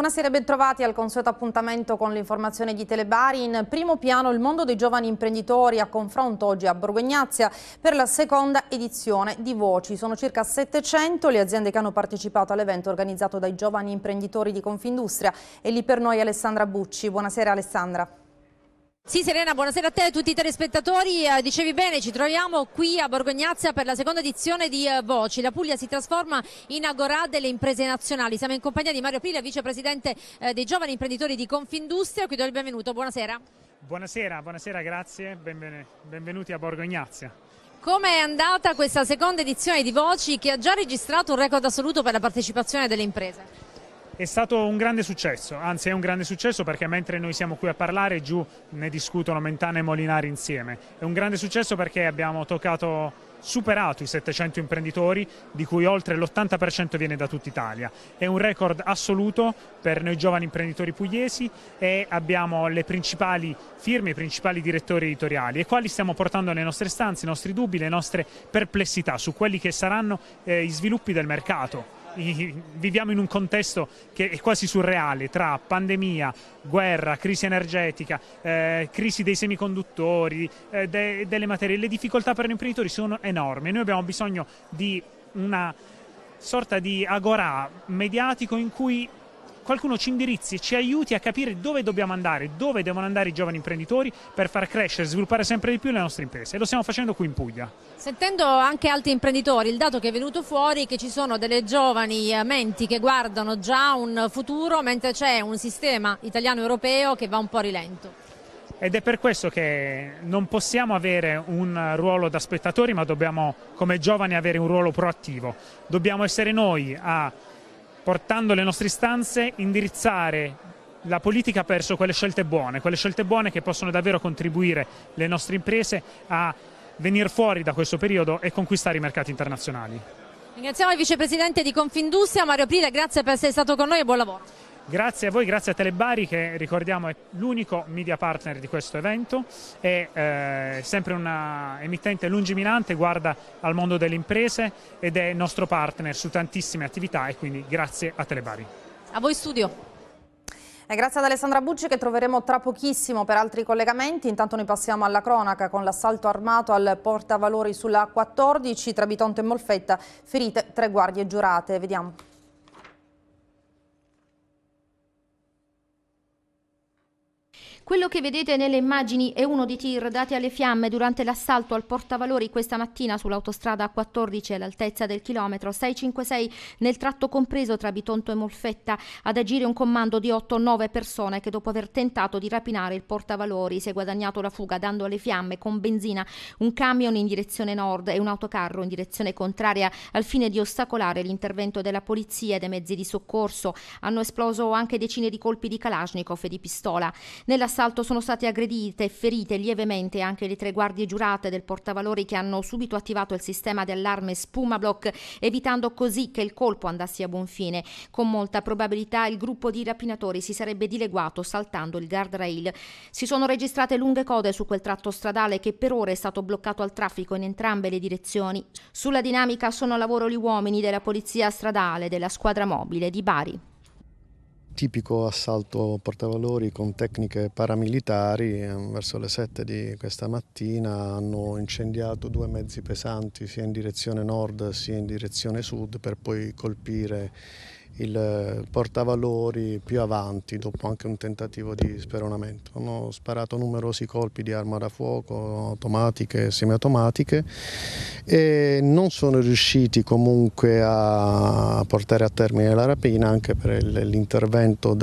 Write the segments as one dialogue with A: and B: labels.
A: Buonasera e bentrovati al consueto appuntamento con l'informazione di Telebari. In primo piano il mondo dei giovani imprenditori a confronto oggi a Borgognazia per la seconda edizione di Voci. Sono circa 700 le aziende che hanno partecipato all'evento organizzato dai giovani imprenditori di Confindustria e lì per noi Alessandra Bucci. Buonasera Alessandra. Buonasera.
B: Sì Serena, buonasera a te e a tutti i telespettatori, eh, dicevi bene ci troviamo qui a Borgognazia per la seconda edizione di eh, Voci, la Puglia si trasforma in agorà delle imprese nazionali, siamo in compagnia di Mario Prila, vicepresidente eh, dei giovani imprenditori di Confindustria, qui do il benvenuto, buonasera.
C: Buonasera, buonasera, grazie, Benven benvenuti a Borgognazia.
B: Come è andata questa seconda edizione di Voci che ha già registrato un record assoluto per la partecipazione delle imprese?
C: È stato un grande successo, anzi è un grande successo perché mentre noi siamo qui a parlare giù ne discutono Mentana e Molinari insieme. È un grande successo perché abbiamo toccato superato i 700 imprenditori, di cui oltre l'80% viene da tutta Italia. È un record assoluto per noi giovani imprenditori pugliesi e abbiamo le principali firme, i principali direttori editoriali e quali stiamo portando le nostre stanze, i nostri dubbi, le nostre perplessità su quelli che saranno eh, i sviluppi del mercato viviamo in un contesto che è quasi surreale tra pandemia, guerra, crisi energetica, eh, crisi dei semiconduttori, eh, de, delle materie. Le difficoltà per gli imprenditori sono enormi. Noi abbiamo bisogno di una sorta di agorà mediatico in cui qualcuno ci indirizzi e ci aiuti a capire dove dobbiamo andare, dove devono andare i giovani imprenditori per far crescere e sviluppare sempre di più le nostre imprese e lo stiamo facendo qui in Puglia.
B: Sentendo anche altri imprenditori, il dato che è venuto fuori è che ci sono delle giovani eh, menti che guardano già un futuro mentre c'è un sistema italiano-europeo che va un po' a rilento.
C: Ed è per questo che non possiamo avere un ruolo da spettatori, ma dobbiamo come giovani avere un ruolo proattivo. Dobbiamo essere noi a portando le nostre istanze, indirizzare la politica verso quelle scelte buone, quelle scelte buone che possono davvero contribuire le nostre imprese a venire fuori da questo periodo e conquistare i mercati internazionali.
B: Ringraziamo il vicepresidente di Confindustria Mario Prile, grazie per essere stato con noi e buon lavoro.
C: Grazie a voi, grazie a Telebari che ricordiamo è l'unico media partner di questo evento è eh, sempre una emittente lungimirante, guarda al mondo delle imprese ed è nostro partner su tantissime attività e quindi grazie a Telebari.
A: A voi studio. E eh, grazie ad Alessandra Bucci che troveremo tra pochissimo per altri collegamenti. Intanto noi passiamo alla cronaca con l'assalto armato al portavalori sulla 14 tra Bitonto e Molfetta, ferite tre guardie giurate. Vediamo.
D: Quello che vedete nelle immagini è uno dei tir dati alle fiamme durante l'assalto al portavalori questa mattina sull'autostrada 14 all'altezza del chilometro 656 nel tratto compreso tra Bitonto e Molfetta ad agire un comando di 8-9 persone che dopo aver tentato di rapinare il portavalori si è guadagnato la fuga dando alle fiamme con benzina un camion in direzione nord e un autocarro in direzione contraria al fine di ostacolare l'intervento della polizia e dei mezzi di soccorso. Hanno esploso anche decine di colpi di Kalashnikov e di pistola. Nell'assalto dell'assalto sono state aggredite e ferite lievemente anche le tre guardie giurate del portavalori che hanno subito attivato il sistema di allarme Spuma Block, evitando così che il colpo andasse a buon fine. Con molta probabilità il gruppo di rapinatori si sarebbe dileguato saltando il guardrail. Si sono registrate lunghe code su quel tratto stradale che per ora è stato bloccato al traffico in entrambe le direzioni. Sulla dinamica sono a lavoro gli uomini della polizia stradale, della squadra mobile di Bari
E: tipico assalto portavalori con tecniche paramilitari. Ehm, verso le 7 di questa mattina hanno incendiato due mezzi pesanti sia in direzione nord sia in direzione sud per poi colpire il eh, portavalori più avanti dopo anche un tentativo di speronamento. Hanno sparato numerosi colpi di arma da fuoco, automatiche e semiautomatiche e non sono riusciti comunque a portare a termine la rapina anche per l'intervento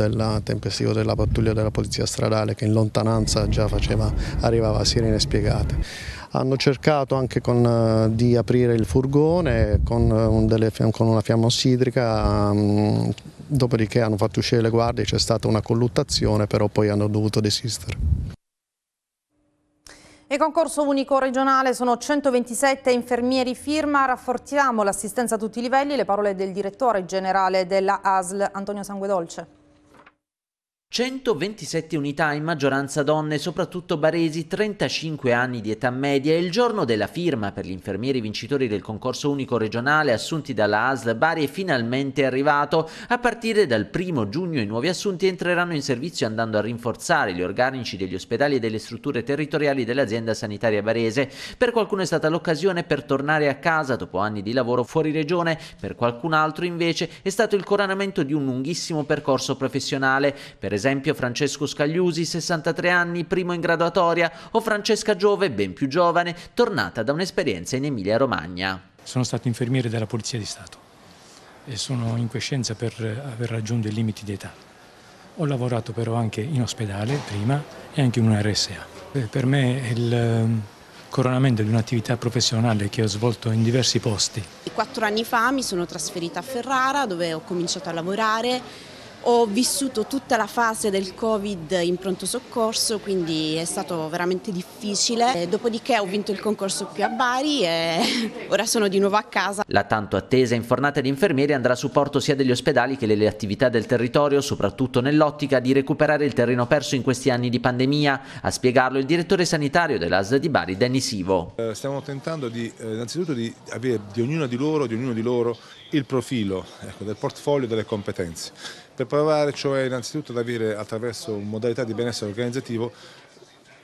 E: tempestivo della pattuglia della polizia stradale che in lontananza già faceva, arrivava a sirene spiegate hanno cercato anche con, eh, di aprire il furgone con, eh, delle, con una fiamma ossidrica, mm, dopodiché hanno fatto uscire le guardie, c'è stata una colluttazione, però poi hanno dovuto desistere.
A: E concorso unico regionale sono 127 infermieri firma, rafforziamo l'assistenza a tutti i livelli, le parole del direttore generale della ASL Antonio Sanguedolce.
F: 127 unità in maggioranza donne, soprattutto baresi, 35 anni di età media il giorno della firma per gli infermieri vincitori del concorso unico regionale assunti dalla ASL Bari è finalmente arrivato. A partire dal 1 giugno i nuovi assunti entreranno in servizio andando a rinforzare gli organici degli ospedali e delle strutture territoriali dell'azienda sanitaria barese. Per qualcuno è stata l'occasione per tornare a casa dopo anni di lavoro fuori regione, per qualcun altro invece è stato il coronamento di un lunghissimo percorso professionale. Per esempio Francesco Scagliusi, 63 anni, primo in graduatoria, o Francesca Giove, ben più giovane, tornata da un'esperienza in Emilia-Romagna.
E: Sono stato infermiere della Polizia di Stato e sono in coscienza per eh, aver raggiunto i limiti di età. Ho lavorato però anche in ospedale prima e anche in una RSA. Eh, per me è il ehm, coronamento di un'attività professionale che ho svolto in diversi posti.
A: Quattro anni fa mi sono trasferita a Ferrara dove ho cominciato a lavorare ho vissuto tutta la fase del Covid in pronto soccorso, quindi è stato veramente difficile. Dopodiché ho vinto il concorso qui a Bari e ora sono di nuovo a casa.
F: La tanto attesa infornata di infermieri andrà a supporto sia degli ospedali che delle attività del territorio, soprattutto nell'ottica di recuperare il terreno perso in questi anni di pandemia. A spiegarlo il direttore sanitario dell'ASD di Bari, Dennis Ivo.
G: Eh, stiamo tentando di, eh, innanzitutto di avere di ognuno di loro, di ognuno di loro il profilo ecco, del portfolio delle competenze per provare cioè innanzitutto ad avere attraverso modalità
F: di benessere organizzativo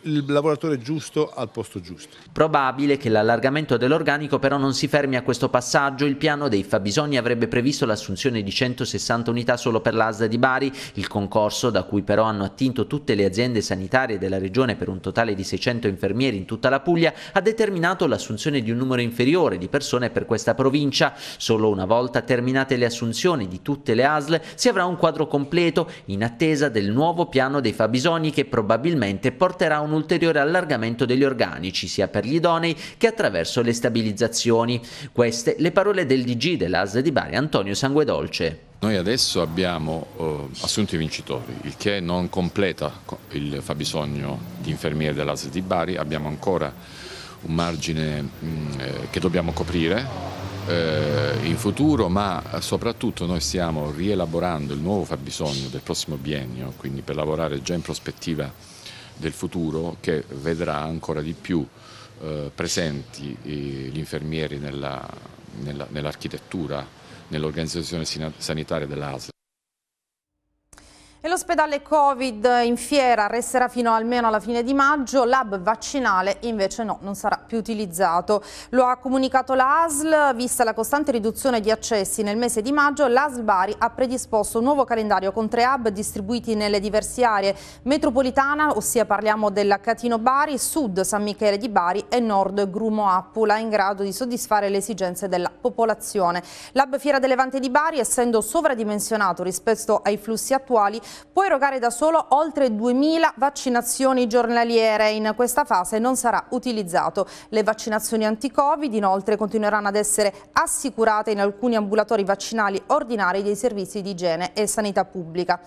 F: il lavoratore giusto al posto giusto. Probabile che l'allargamento dell'organico però non si fermi a questo passaggio, il piano dei fabbisogni avrebbe previsto l'assunzione di 160 unità solo per l'ASDA di Bari, il concorso da cui però hanno attinto tutte le aziende sanitarie della regione per un totale di 600 infermieri in tutta la Puglia, ha determinato l'assunzione di un numero inferiore di persone per questa provincia. Solo una volta terminate le assunzioni di tutte le ASL si avrà un quadro completo in attesa del nuovo piano dei fabbisogni che probabilmente porterà un un ulteriore allargamento degli organici, sia per gli idonei che attraverso le stabilizzazioni. Queste le parole del DG dell'ASL di Bari, Antonio Sanguedolce. Noi adesso abbiamo uh, eh, assunto i vincitori, il che non completa il fabbisogno di infermieri dell'ASL di Bari, abbiamo ancora un margine mh, mm, eh, che dobbiamo coprire eh, in futuro, ma soprattutto noi stiamo rielaborando il nuovo fabbisogno del prossimo biennio, quindi per lavorare già in prospettiva del futuro che vedrà ancora di più eh, presenti eh, gli infermieri nell'architettura, nell nell'organizzazione sanitaria dell'ASL.
A: E l'ospedale Covid in fiera resterà fino almeno alla fine di maggio, l'hub vaccinale invece no, non sarà più utilizzato. Lo ha comunicato la ASL, vista la costante riduzione di accessi nel mese di maggio, l'ASL Bari ha predisposto un nuovo calendario con tre hub distribuiti nelle diverse aree metropolitana, ossia parliamo della Catino Bari, Sud San Michele di Bari e Nord Grumo Appula, in grado di soddisfare le esigenze della popolazione. L'hub Fiera Levante di Bari, essendo sovradimensionato rispetto ai flussi attuali, può erogare da solo oltre 2.000 vaccinazioni giornaliere. In questa fase non sarà utilizzato. Le vaccinazioni anti-Covid inoltre continueranno ad essere assicurate in alcuni ambulatori vaccinali ordinari dei servizi di igiene e sanità pubblica.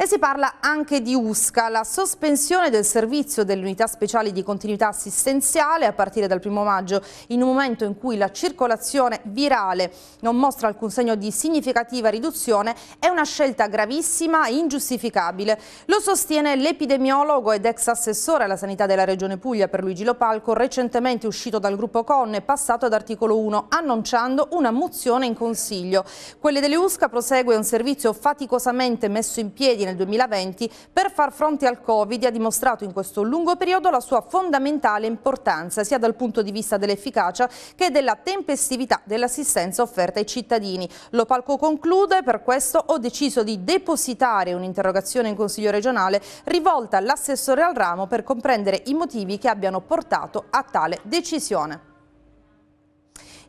A: E si parla anche di USCA, la sospensione del servizio dell'unità speciale di continuità assistenziale a partire dal 1 maggio in un momento in cui la circolazione virale non mostra alcun segno di significativa riduzione è una scelta gravissima e ingiustificata ingiustificabile. Lo sostiene l'epidemiologo ed ex assessore alla sanità della Regione Puglia per Luigi Lopalco, recentemente uscito dal gruppo CON e passato ad articolo 1, annunciando una mozione in consiglio. Quelle delle USCA prosegue un servizio faticosamente messo in piedi nel 2020 per far fronte al Covid e ha dimostrato in questo lungo periodo la sua fondamentale importanza, sia dal punto di vista dell'efficacia che della tempestività dell'assistenza offerta ai cittadini. Lopalco conclude, per questo ho deciso di depositare un intervento un'interrogazione in Consiglio regionale rivolta all'assessore al ramo per comprendere i motivi che abbiano portato a tale decisione.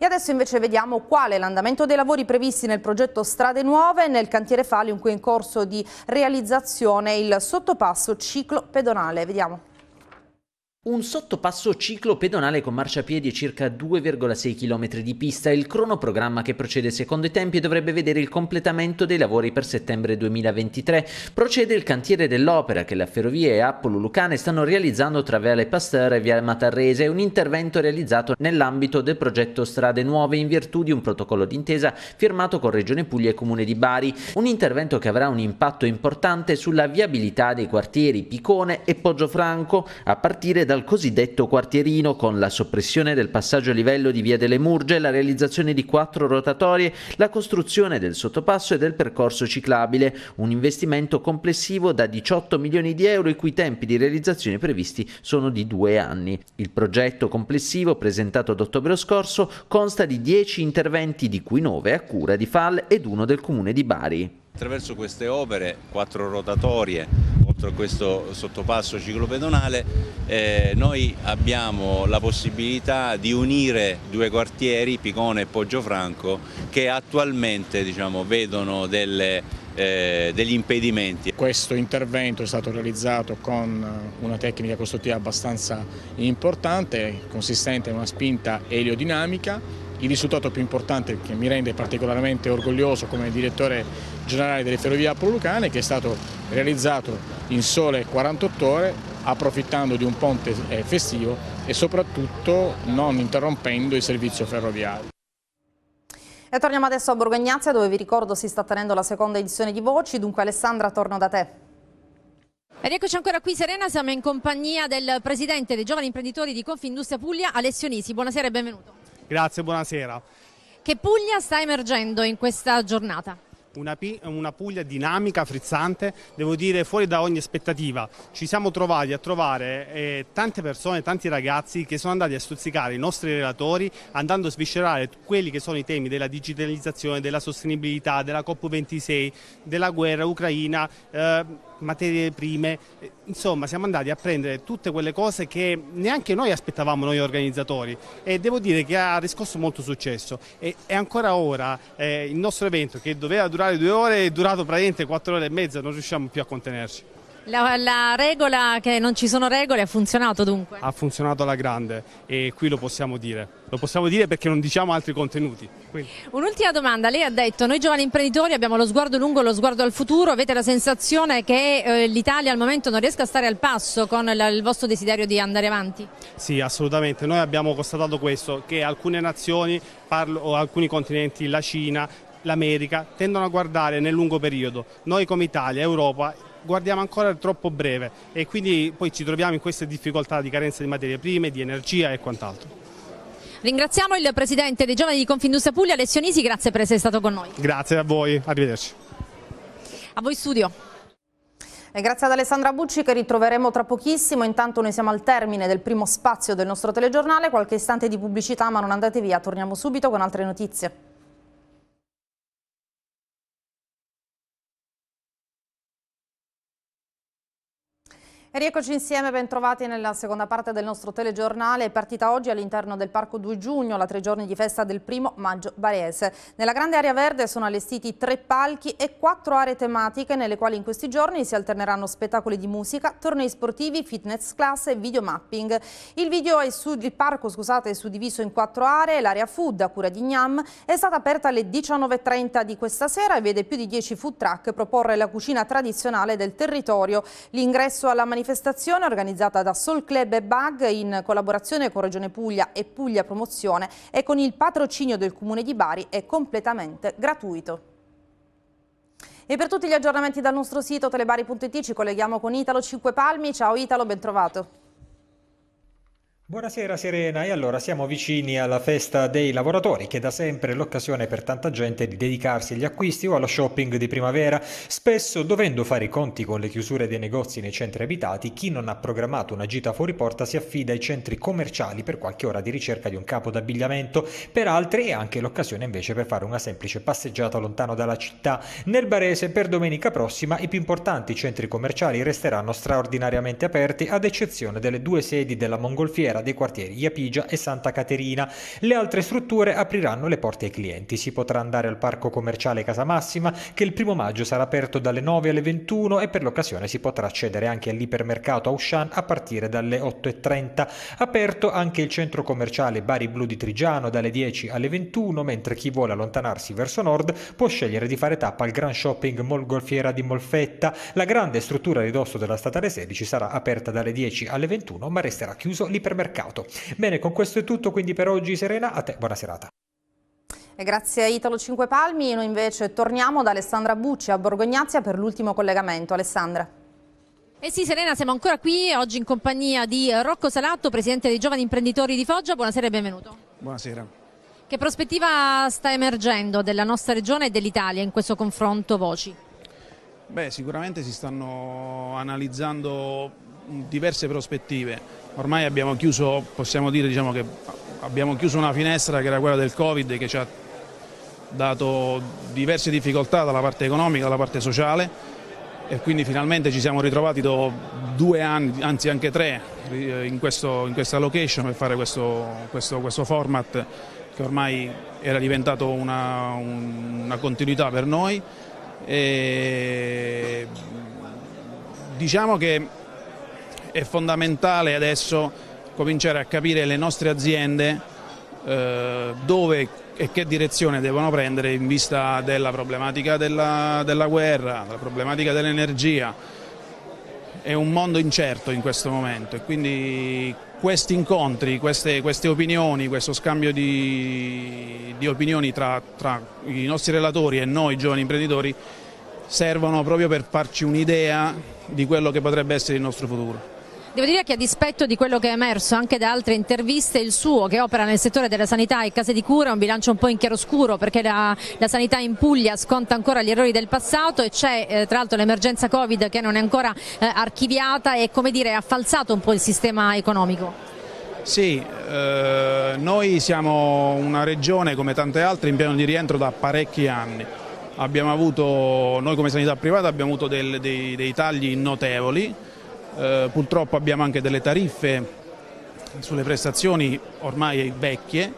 A: E adesso invece vediamo qual è l'andamento dei lavori previsti nel progetto Strade Nuove nel cantiere Fali in cui è in corso di realizzazione il sottopasso ciclo pedonale. Vediamo.
F: Un sottopasso ciclo pedonale con marciapiedi e circa 2,6 km di pista è il cronoprogramma che procede secondo i tempi e dovrebbe vedere il completamento dei lavori per settembre 2023. Procede il cantiere dell'opera che la Ferrovie e Appolo Lucane stanno realizzando tra Viale Pasteur e Viale Matarrese, un intervento realizzato nell'ambito del progetto Strade Nuove in virtù di un protocollo d'intesa firmato con Regione Puglia e Comune di Bari, un intervento che avrà un impatto importante sulla viabilità dei quartieri Picone e Poggio Franco a partire dal cosiddetto quartierino con la soppressione del passaggio a livello di Via delle Murge, la realizzazione di quattro rotatorie, la costruzione del sottopasso e del percorso ciclabile, un investimento complessivo da 18 milioni di euro i cui tempi di realizzazione previsti sono di due anni. Il progetto complessivo presentato ad ottobre scorso consta di 10 interventi di cui 9 a cura di FAL ed uno del comune di Bari. Attraverso queste opere, quattro rotatorie, a questo sottopasso ciclopedonale eh, noi abbiamo la possibilità di unire due quartieri, Picone e Poggiofranco, che attualmente diciamo, vedono delle, eh, degli impedimenti.
H: Questo intervento è stato realizzato con una tecnica costruttiva abbastanza importante, consistente in una spinta eliodinamica il risultato più importante che mi rende particolarmente orgoglioso come direttore generale delle Ferrovie Apro-Lucane che è stato realizzato in sole 48 ore approfittando di un ponte eh, festivo e soprattutto non interrompendo il servizio ferroviario.
A: E torniamo adesso a Borgognazia dove vi ricordo si sta tenendo la seconda edizione di Voci, dunque Alessandra torno da te. Ed eccoci
B: ancora qui Serena, siamo in compagnia del presidente dei giovani imprenditori di Confindustria Puglia, Alessio Nisi. Buonasera e benvenuto.
I: Grazie, buonasera.
B: Che Puglia sta emergendo in questa giornata?
I: Una, una, Puglia dinamica, frizzante, devo dire fuori da ogni aspettativa. Ci siamo trovati a trovare eh, tante persone, tanti ragazzi che sono andati a stuzzicare i nostri relatori andando a sviscerare quelli che sono i temi della digitalizzazione, della sostenibilità, della COP26, della guerra ucraina. Eh, materie prime, eh, insomma siamo andati a prendere tutte quelle cose che neanche noi aspettavamo noi organizzatori e devo dire che ha riscosso molto successo e, e ancora ora eh, il nostro evento che doveva durare durare due ore, è durato praticamente quattro ore e mezza, non riusciamo più a contenerci.
B: La, la, regola che non ci sono regole ha funzionato dunque?
I: Ha funzionato alla grande e qui lo possiamo dire. Lo possiamo dire perché non diciamo altri contenuti.
B: Un'ultima domanda, lei ha detto noi giovani imprenditori abbiamo lo sguardo lungo, lo sguardo al futuro, avete la sensazione che eh, l'Italia al momento non riesca a stare al passo con la, il vostro desiderio di andare avanti?
I: Sì, assolutamente, noi abbiamo constatato questo, che alcune nazioni parlo, o alcuni continenti, la Cina, l'America tendono a guardare nel lungo periodo. Noi come Italia, Europa, guardiamo ancora troppo breve e quindi poi ci troviamo in queste difficoltà di carenza di materie prime, di energia e quant'altro.
B: Ringraziamo il Presidente dei Giovani di Confindustria Puglia, Alessio Nisi, grazie per essere stato con noi.
I: Grazie a voi, arrivederci.
A: A voi studio. E grazie ad Alessandra Bucci che ritroveremo tra pochissimo, intanto noi siamo al termine del primo spazio del nostro telegiornale, qualche istante di pubblicità ma non andate via, torniamo subito con altre notizie. E Rieccoci insieme, bentrovati nella seconda parte del nostro telegiornale. È partita oggi all'interno del Parco 2 Giugno la tre giorni di festa del primo maggio barese. Nella grande area verde sono allestiti tre palchi e quattro aree tematiche nelle quali in questi giorni si alterneranno spettacoli di musica, tornei sportivi, fitness class e videomapping. Il, video sud, il parco scusate, è suddiviso in quattro aree. L'area food a cura di Gnam è stata aperta alle 19.30 di questa sera e vede più di 10 food truck proporre la cucina tradizionale del territorio. L'ingresso alla manifestazione manifestazione organizzata da Sol Club e Bug in collaborazione con Regione Puglia e Puglia Promozione e con il patrocinio del Comune di Bari è completamente gratuito. E per tutti gli aggiornamenti dal nostro sito telebari.it ci colleghiamo con Italo 5 Palmi. Ciao Italo, ben trovato.
H: Buonasera Serena, e allora siamo vicini alla festa dei lavoratori che da sempre è l'occasione per tanta gente di dedicarsi agli acquisti o allo shopping di primavera, spesso dovendo fare i conti con le chiusure dei negozi nei centri abitati, chi non ha programmato una gita fuori porta si affida ai centri commerciali per qualche ora di ricerca di un capo d'abbigliamento, per altri è anche l'occasione invece per fare una semplice passeggiata lontano dalla città. Nel Barese per domenica prossima i più importanti centri commerciali resteranno straordinariamente aperti ad eccezione delle due sedi della Mongolfiera filiera dei quartieri Iapigia e Santa Caterina. Le altre strutture apriranno le porte ai clienti. Si potrà andare al parco commerciale Casa Massima che il primo maggio sarà aperto dalle 9 alle 21 e per l'occasione si potrà accedere anche all'ipermercato Auchan a partire dalle 8.30. Aperto anche il centro commerciale Bari Blu di Trigiano dalle 10 alle 21 mentre chi vuole allontanarsi verso nord può scegliere di fare tappa al Grand Shopping Mall Golfiera di Molfetta. La grande struttura a ridosso della statale 16 sarà aperta dalle 10 alle 21 ma resterà chiuso l'ipermercato mercato. Bene, con questo è tutto quindi per oggi Serena, a te buona serata.
A: E grazie a Italo Cinque Palmi, noi invece torniamo da Alessandra Bucci a Borgognazia per l'ultimo collegamento. Alessandra. Eh sì Serena, siamo
B: ancora qui oggi in compagnia di Rocco Salatto, presidente dei giovani imprenditori di Foggia. Buonasera e benvenuto. Buonasera. Che prospettiva sta emergendo della nostra regione e dell'Italia in questo confronto voci?
G: Beh, sicuramente si stanno analizzando diverse prospettive. Ormai abbiamo chiuso, possiamo dire diciamo, che abbiamo chiuso una finestra che era quella del Covid che ci ha dato diverse difficoltà dalla parte economica alla parte sociale e quindi finalmente ci siamo ritrovati dopo due anni, anzi anche tre, eh, in, questo, in questa location per fare questo, questo, questo, format che ormai era diventato una, una continuità per noi. E diciamo che è fondamentale adesso cominciare a capire le nostre aziende eh, dove e che direzione devono prendere in vista della problematica della, della guerra, della problematica dell'energia. È un mondo incerto in questo momento e quindi questi incontri, queste, queste opinioni, questo scambio di, di opinioni tra, tra i nostri relatori e noi giovani imprenditori servono proprio per farci un'idea di quello che potrebbe essere il nostro futuro.
B: Devo dire che a dispetto di quello che è emerso anche da altre interviste, il suo che opera nel settore della sanità e case di cura è un bilancio un po' in chiaroscuro perché la, la sanità in Puglia sconta ancora gli errori del passato e c'è eh, tra l'altro l'emergenza Covid che non è ancora eh, archiviata e come dire ha falsato un po' il sistema economico.
G: Sì, eh, noi siamo una regione come tante altre in piano di rientro da parecchi anni. Abbiamo avuto, noi come sanità privata abbiamo avuto del, dei, dei tagli notevoli, eh, purtroppo abbiamo anche delle tariffe sulle prestazioni ormai vecchie,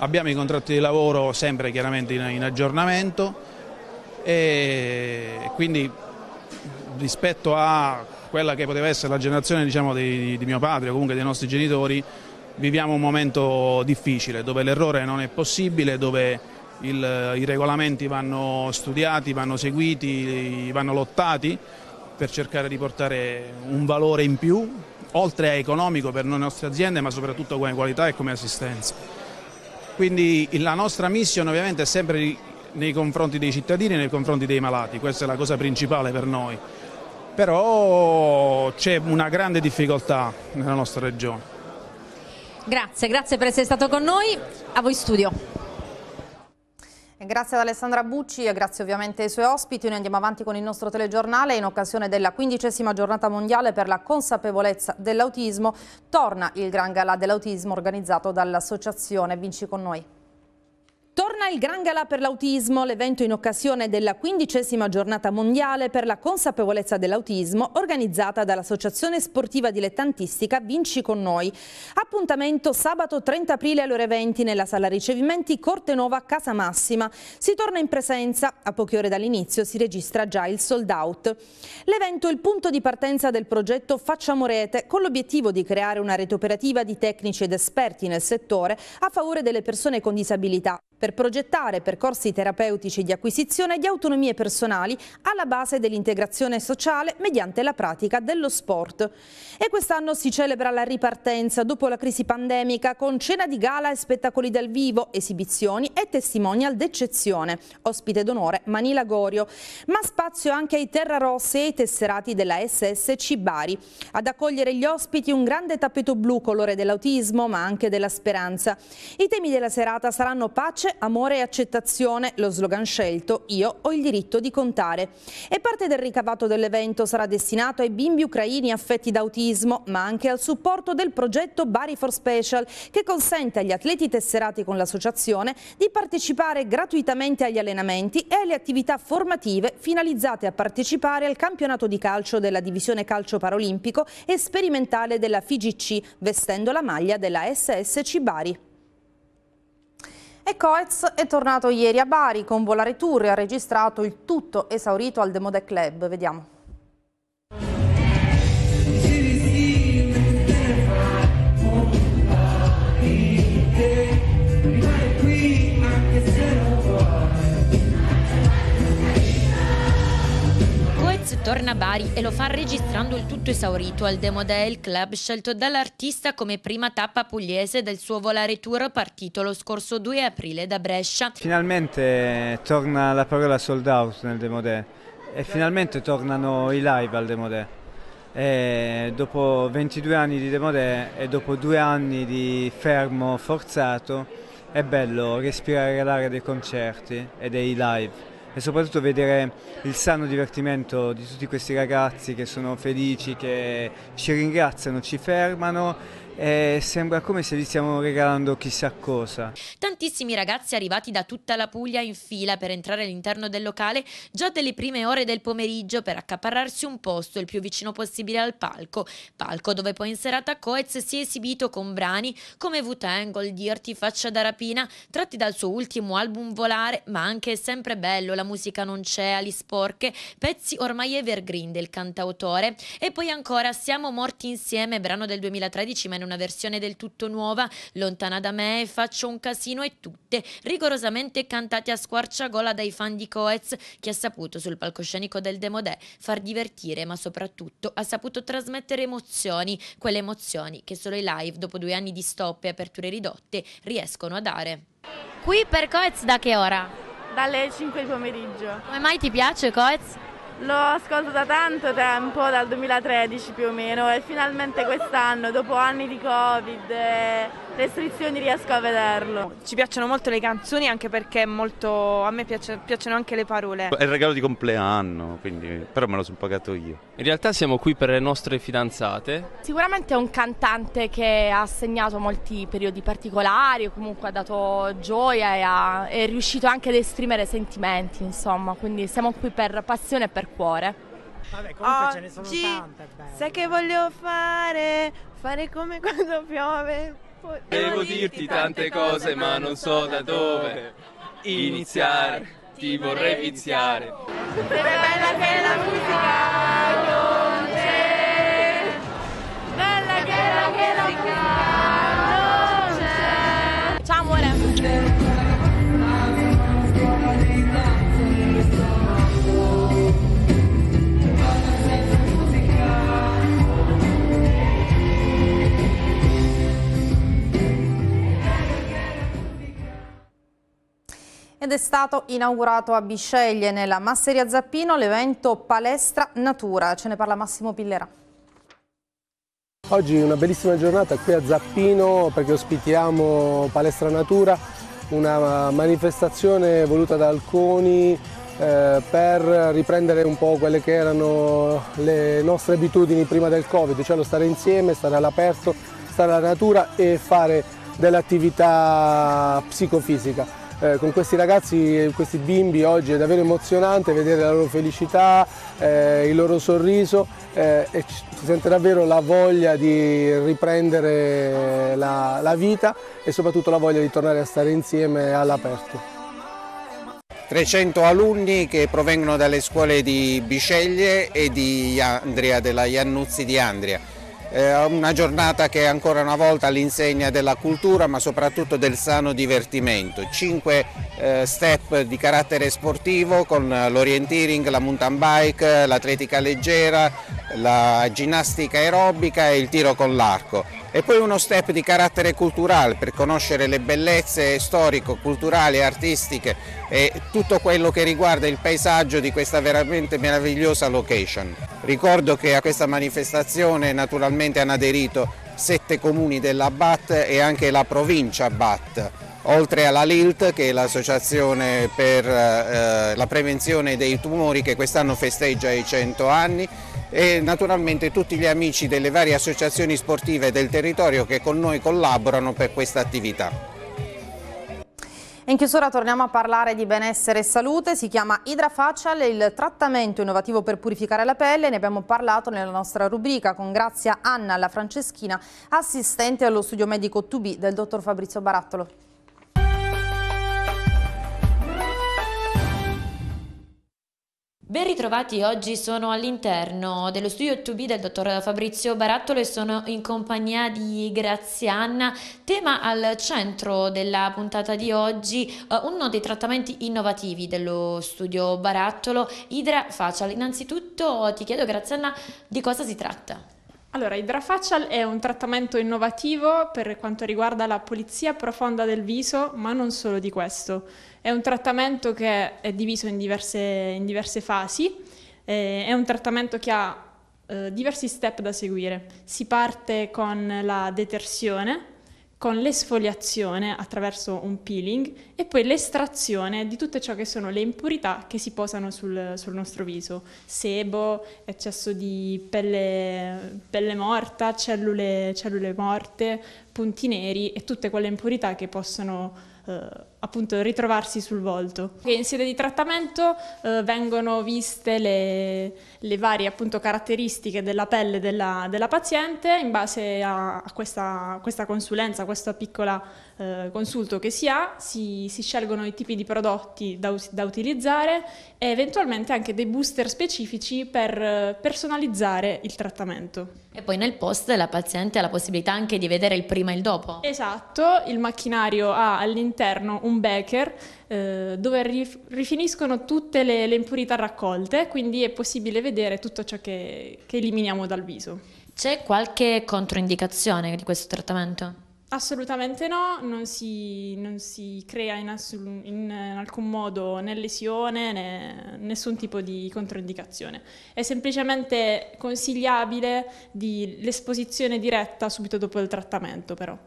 G: abbiamo i contratti di lavoro sempre chiaramente in, in aggiornamento e quindi rispetto a quella che poteva essere la generazione diciamo, di, di mio padre o comunque dei nostri genitori viviamo un momento difficile dove l'errore non è possibile, dove il, i regolamenti vanno studiati, vanno seguiti, vanno lottati per cercare di portare un valore in più, oltre a economico per le nostre aziende, ma soprattutto come qualità e come assistenza. Quindi la nostra missione ovviamente è sempre nei confronti dei cittadini e nei confronti dei malati, questa è la cosa principale per noi. Però c'è una grande difficoltà nella nostra regione.
B: Grazie, grazie per essere stato con noi. A voi studio.
A: Grazie ad Alessandra Bucci e grazie ovviamente ai suoi ospiti. Noi andiamo avanti con il nostro telegiornale. In occasione della quindicesima giornata mondiale per la consapevolezza dell'autismo torna il Gran Gala dell'autismo organizzato dall'associazione Vinci con noi. Torna il Gran Gala per l'autismo, l'evento in occasione della quindicesima giornata mondiale per la consapevolezza dell'autismo organizzata dall'Associazione Sportiva Dilettantistica Vinci con noi. Appuntamento sabato 30 aprile alle ore 20 nella sala ricevimenti Corte Nova Casa Massima. Si torna in presenza, a poche ore dall'inizio si registra già il sold out. L'evento è il punto di partenza del progetto Facciamo Rete con l'obiettivo di creare una rete operativa di tecnici ed esperti nel settore a favore delle persone con disabilità per progettare percorsi terapeutici di acquisizione di autonomie personali alla base dell'integrazione sociale mediante la pratica dello sport. E quest'anno si celebra la ripartenza dopo la crisi pandemica con cena di gala e spettacoli dal vivo, esibizioni e testimonial d'eccezione. Ospite d'onore Manila Gorio, ma spazio anche ai terrarossi e ai tesserati della SSC Bari. Ad accogliere gli ospiti un grande tappeto blu colore dell'autismo ma anche della speranza. I temi della serata saranno pace Amore, e accettazione, lo slogan scelto, io ho il diritto di contare. E parte del ricavato dell'evento sarà destinato ai bimbi ucraini affetti da autismo, ma anche al supporto del progetto Bari for Special, che consente agli atleti tesserati con l'associazione di partecipare gratuitamente agli allenamenti e alle attività formative finalizzate a partecipare al campionato di calcio della divisione calcio paraolimpico e sperimentale della FIGC, vestendo la maglia della SSC Bari. E Coez è tornato ieri a Bari con Volare Tour e ha registrato il tutto esaurito al Demode Club. Vediamo.
J: torna a Bari e lo fa registrando il tutto esaurito al Demo Day Club scelto dall'artista come prima tappa pugliese del suo volare tour partito lo scorso 2 aprile da Brescia.
I: Finalmente eh, torna la parola sold out nel Demo Day e finalmente tornano i live al Demo Day. E dopo 22 anni di Demo Day e dopo due anni di fermo forzato è bello respirare l'aria dei concerti e dei live e soprattutto vedere il sano divertimento di tutti questi ragazzi che sono felici, che ci ringraziano, ci fermano eh, sembra come se gli stiamo regalando chissà cosa.
J: Tantissimi ragazzi arrivati da tutta la Puglia in fila per entrare all'interno del locale già delle prime ore del pomeriggio per accaparrarsi un posto il più vicino possibile al palco. Palco dove poi in serata Coez si è esibito con brani come V-Tangle, Dirti, Faccia da Rapina, tratti dal suo ultimo album Volare, ma anche Sempre Bello, La musica non c'è, Ali Sporche, pezzi ormai evergreen del cantautore. E poi ancora Siamo morti insieme, brano del 2013 meno fare una versione del tutto nuova, lontana da me, e faccio un casino e tutte, rigorosamente cantate a squarciagola dai fan di Coez, che ha saputo sul palcoscenico del Demodè far divertire, ma soprattutto ha saputo trasmettere emozioni, quelle emozioni che solo i live, dopo due anni di stop e aperture ridotte, riescono a dare. Qui per Coez da che ora?
K: Dalle 5 di pomeriggio. Come mai ti
J: piace Coez? Lo ascolto da tanto tempo, dal 2013 più o meno, e
K: finalmente quest'anno, dopo anni di Covid... Eh, restrizioni riesco a vederlo. Ci piacciono molto le canzoni anche perché molto, a me piace, piacciono anche le parole. È il
I: regalo di compleanno, quindi, però me lo sono pagato io. In realtà siamo qui per le nostre fidanzate.
J: Sicuramente è un cantante che ha segnato molti periodi particolari, comunque ha dato gioia e ha, è riuscito anche ad esprimere sentimenti, insomma, quindi siamo qui per passione e per cuore.
L: Vabbè, comunque Oggi, ce ne sono tante. Sai che voglio fare? Fare come quando piove
I: po'. Devo dirti tante cose, ma non so da dove iniziare. Ti vorrei viziare.
A: Sarebbe bella che la musica. ed è stato inaugurato a Bisceglie nella Masseria Zappino l'evento Palestra Natura. Ce ne parla Massimo Pillera.
G: Oggi è una bellissima giornata qui a Zappino perché ospitiamo Palestra Natura, una manifestazione voluta da Alconi eh, per riprendere un po' quelle che erano le nostre abitudini prima del Covid, cioè lo stare insieme, stare all'aperto, stare alla natura e fare dell'attività psicofisica eh, con questi ragazzi, questi bimbi oggi è davvero emozionante vedere la loro felicità, eh, il loro sorriso eh, e si sente davvero la voglia di riprendere la, la vita e soprattutto la voglia di tornare a stare insieme all'aperto.
M: 300 alunni che provengono dalle scuole di Biceglie e di Andria, della Iannuzzi di Andria una giornata che ancora una volta all'insegna della cultura ma soprattutto del sano divertimento. Cinque eh, step di carattere sportivo con l'orienteering, la mountain bike, l'atletica leggera, la ginnastica aerobica e il tiro con l'arco. E poi uno step di carattere culturale per conoscere le bellezze storico-culturali artistiche e tutto quello che riguarda il paesaggio di questa veramente meravigliosa location. Ricordo che a questa manifestazione naturalmente hanno aderito sette comuni della BAT e anche la provincia BAT, oltre alla LILT che è l'associazione per eh, la prevenzione dei tumori che quest'anno festeggia i 100 anni e naturalmente tutti gli amici delle varie associazioni sportive del territorio che con noi collaborano per questa attività
A: in chiusura torniamo a parlare di benessere e salute, si chiama Hydra Facial, il trattamento innovativo per purificare la pelle, ne abbiamo parlato nella nostra rubrica con Grazia Anna la Franceschina, assistente allo studio medico 2B del dottor Fabrizio Barattolo.
J: Ben ritrovati oggi sono all'interno dello studio 2B del dottor Fabrizio Barattolo e sono in compagnia di Grazianna, tema al centro della puntata di oggi, eh, uno dei trattamenti innovativi dello studio Barattolo, Hydra Facial. Innanzitutto ti chiedo Grazianna di cosa si tratta.
K: Allora, Hydra Facial è un trattamento innovativo per quanto riguarda la pulizia profonda del viso, ma non solo di questo. È un trattamento che è diviso in diverse, in diverse fasi, eh, è un trattamento che ha eh, diversi step da seguire. Si parte con la detersione, con l'esfoliazione attraverso un peeling e poi l'estrazione di tutte ciò che sono le impurità che si posano sul, sul nostro viso, sebo, eccesso di pelle, pelle morta, cellule, cellule, morte, punti neri e tutte quelle impurità che possono eh, appunto ritrovarsi sul volto. In sede di trattamento eh, vengono viste le, le varie appunto, caratteristiche della pelle della, della paziente in base a, questa, questa consulenza, a questa piccola eh, consulto che si ha, si, si, scelgono i tipi di prodotti da, da, utilizzare e eventualmente anche dei booster specifici per eh, personalizzare il trattamento. E poi nel post
J: la paziente ha la possibilità anche di vedere il prima e il dopo.
K: Esatto, il macchinario ha all'interno un becker eh, dove rif- rifiniscono tutte le, le, impurità raccolte, quindi è possibile vedere tutto ciò che, che eliminiamo dal viso. C'è qualche
J: controindicazione di questo trattamento?
K: Assolutamente no, non si, non si crea in, assun, in, alcun modo né lesione né nessun tipo di controindicazione. È semplicemente consigliabile l'esposizione diretta subito dopo il trattamento però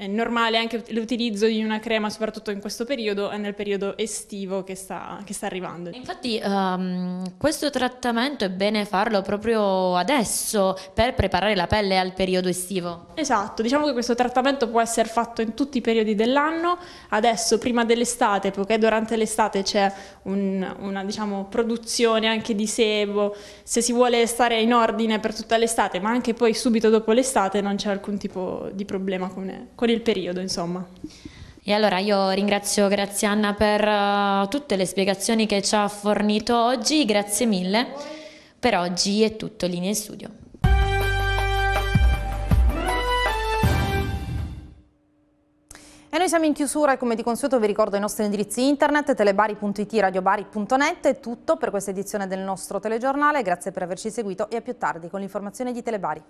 K: eh, normale anche l'utilizzo di una crema, soprattutto in questo periodo e nel periodo estivo che sta, che sta arrivando. Infatti
J: um, questo trattamento è bene farlo proprio adesso per preparare la pelle
K: al periodo estivo. Esatto, diciamo che questo trattamento può essere fatto in tutti i periodi dell'anno, adesso prima dell'estate, poiché durante l'estate c'è un, una diciamo, produzione anche di sebo, se si vuole stare in ordine per tutta l'estate, ma anche poi subito dopo l'estate non c'è alcun tipo di problema con, con fuori il periodo, insomma.
J: E allora io ringrazio Grazianna per uh, tutte le spiegazioni che ci ha fornito oggi, grazie mille. Per oggi è tutto, linea in studio.
A: E noi siamo in chiusura e come di consueto vi ricordo i nostri indirizzi internet, telebari.it, radiobari.net, è tutto per questa edizione del nostro telegiornale, grazie per averci seguito e a più tardi con l'informazione di Telebari.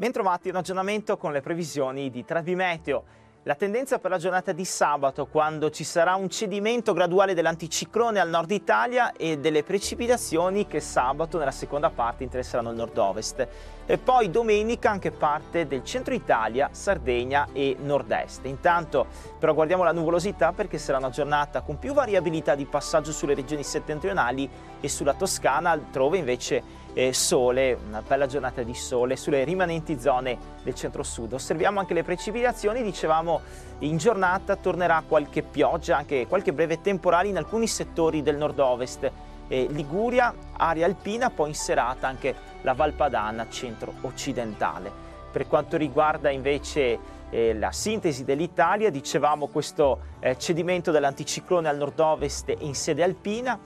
L: Bentrovati in aggiornamento con le previsioni di 3 Meteo. La tendenza per la giornata di sabato, quando ci sarà un cedimento graduale dell'anticiclone al nord Italia e delle precipitazioni che sabato nella seconda parte interesseranno il nord-ovest. E poi domenica anche parte del centro Italia, Sardegna e nord-est. Intanto però guardiamo la nuvolosità perché sarà una giornata con più variabilità di passaggio sulle regioni settentrionali e sulla Toscana, altrove invece eh, sole, una bella giornata di sole sulle rimanenti zone del centro-sud. Osserviamo anche le precipitazioni, dicevamo in giornata tornerà qualche pioggia, anche qualche breve temporale in alcuni settori del nord-ovest, Liguria, area alpina, poi in serata anche la Valpadana centro-occidentale. Per quanto riguarda invece eh, la sintesi dell'Italia, dicevamo questo eh, cedimento dell'anticiclone al nord-ovest in sede alpina,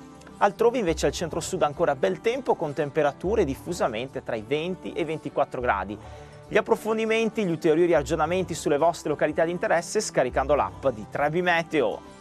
L: Altrove invece al centro-sud ancora bel tempo con temperature diffusamente tra i 20 e i 24 gradi. Gli approfondimenti, gli ulteriori aggiornamenti sulle vostre località di interesse scaricando l'app di Trebi Meteo.